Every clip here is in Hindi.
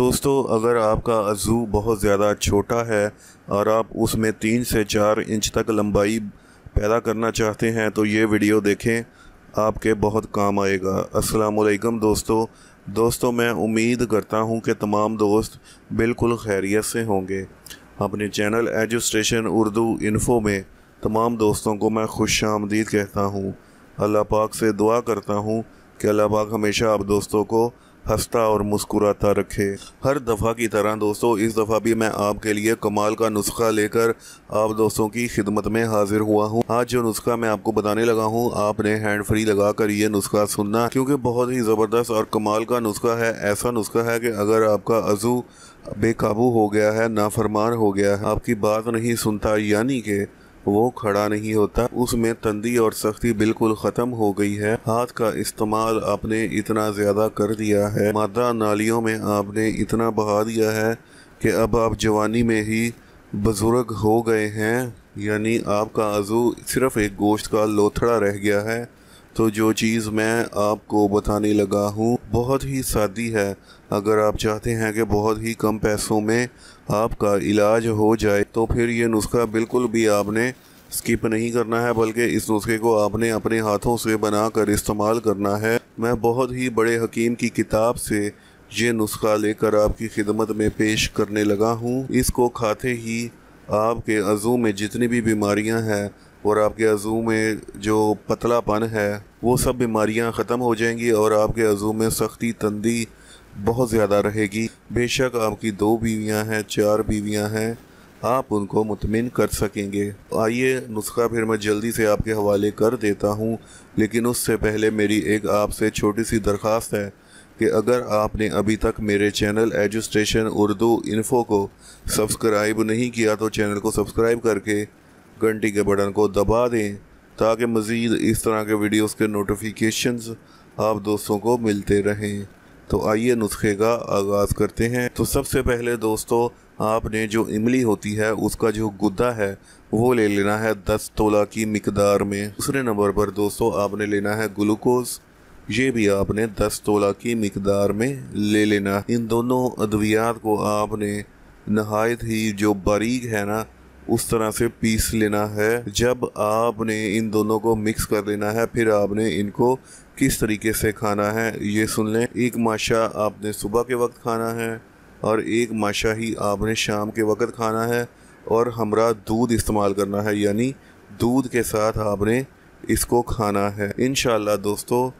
दोस्तों अगर आपका अज़ू बहुत ज़्यादा छोटा है और आप उसमें तीन से चार इंच तक लंबाई पैदा करना चाहते हैं तो ये वीडियो देखें आपके बहुत काम आएगा वालेकुम दोस्तों दोस्तों मैं उम्मीद करता हूँ कि तमाम दोस्त बिल्कुल खैरियत से होंगे अपने चैनल एजुस्टेशन उर्दू इन्फो में तमाम दोस्तों को मैं खुश आमदीद कहता हूँ अल्लाह पाक से दुआ करता हूँ कि अल्लाह पाक हमेशा आप दोस्तों को हंसता और मुस्कुराता रखे हर दफ़ा की तरह दोस्तों इस दफ़ा भी मैं आपके लिए कमाल का नुस्खा लेकर आप दोस्तों की खिदमत में हाजिर हुआ हूँ आज जो नुस्खा मैं आपको बताने लगा हूँ आपने हैंड फ्री लगा कर ये नुस्खा सुनना क्योंकि बहुत ही ज़बरदस्त और कमाल का नुस्खा है ऐसा नुस्खा है कि अगर आपका अजू बेकाबू हो गया है नाफरमान हो गया है आपकी बात नहीं सुनता यानी कि वो खड़ा नहीं होता उसमें तंदी और सख्ती बिल्कुल ख़त्म हो गई है हाथ का इस्तेमाल आपने इतना ज़्यादा कर दिया है मादा नालियों में आपने इतना बहा दिया है कि अब आप जवानी में ही बुज़ुर्ग हो गए हैं यानी आपका अज़ू सिर्फ़ एक गोश्त का लोथड़ा रह गया है तो जो चीज़ मैं आपको बताने लगा हूँ बहुत ही सादी है अगर आप चाहते हैं कि बहुत ही कम पैसों में आपका इलाज हो जाए तो फिर ये नुस्खा बिल्कुल भी आपने स्किप नहीं करना है बल्कि इस नुस्खे को आपने अपने हाथों से बनाकर इस्तेमाल करना है मैं बहुत ही बड़े हकीम की किताब से ये नुस्खा लेकर आपकी खिदमत में पेश करने लगा हूँ इसको खाते ही आपके अज़ू में जितनी भी बीमारियाँ हैं और आपके अज़ू में जो पतलापन है वो सब बीमारियाँ ख़त्म हो जाएंगी और आपके अज़ू में सख्ती तंदी बहुत ज़्यादा रहेगी बेशक आपकी दो बीवियां हैं चार बीवियां हैं आप उनको मुतमिन कर सकेंगे आइए नुस्खा फिर मैं जल्दी से आपके हवाले कर देता हूँ लेकिन उससे पहले मेरी एक आपसे छोटी सी दरख्वास्त है कि अगर आपने अभी तक मेरे चैनल एजुस्टेशन उर्दू इन्फो को सब्सक्राइब नहीं किया तो चैनल को सब्सक्राइब करके घंटी के बटन को दबा दें ताकि मज़ीद इस तरह के वीडियोस के नोटिफिकेशंस आप दोस्तों को मिलते रहें तो आइए नुस्खे का आगाज़ करते हैं तो सबसे पहले दोस्तों आपने जो इमली होती है उसका जो गुद्दा है वो ले लेना है दस तोला की मकदार में दूसरे नंबर पर दोस्तों आपने लेना है ग्लूकोज़ ये भी आपने दस तोला की मकदार में ले लेना इन दोनों अद्वियात को आपने नहायत ही जो बारीक है ना उस तरह से पीस लेना है जब आपने इन दोनों को मिक्स कर लेना है फिर आपने इनको किस तरीके से खाना है ये सुन लें एक माशा आपने सुबह के वक्त खाना है और एक माशा ही आपने शाम के वक्त खाना है और हमरा दूध इस्तेमाल करना है यानी दूध के साथ आपने इसको खाना है इन दोस्तों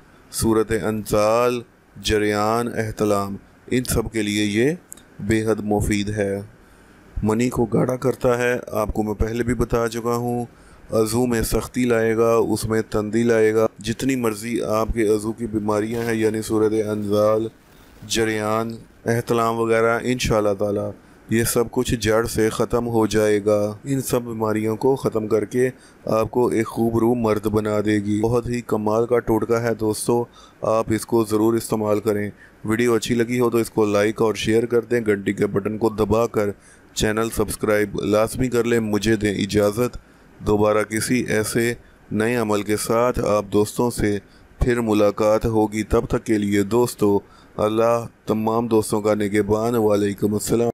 सूरत अनसाल जरियान अहतलाम इन सब के लिए ये बेहद मुफीद है मनी को गाढ़ा करता है आपको मैं पहले भी बता चुका हूँ अज़ू में सख्ती लाएगा उसमें तंदी लाएगा जितनी मर्ज़ी आपके अज़ू की बीमारियाँ हैं यानी सूरत अनजाल जरियान अहतलाम वगैरह इन ताला ये सब कुछ जड़ से ख़त्म हो जाएगा इन सब बीमारियों को ख़त्म करके आपको एक खूब रू मर्द बना देगी बहुत ही कमाल का टोटका है दोस्तों आप इसको ज़रूर इस्तेमाल करें वीडियो अच्छी लगी हो तो इसको लाइक और शेयर कर दें घंटी के बटन को दबा कर चैनल सब्सक्राइब लाजमी कर लें मुझे दें इजाज़त दोबारा किसी ऐसे नए अमल के साथ आप दोस्तों से फिर मुलाकात होगी तब तक के लिए दोस्तों अल्लाह तमाम दोस्तों का निगेबान वालेकुम अस्सलाम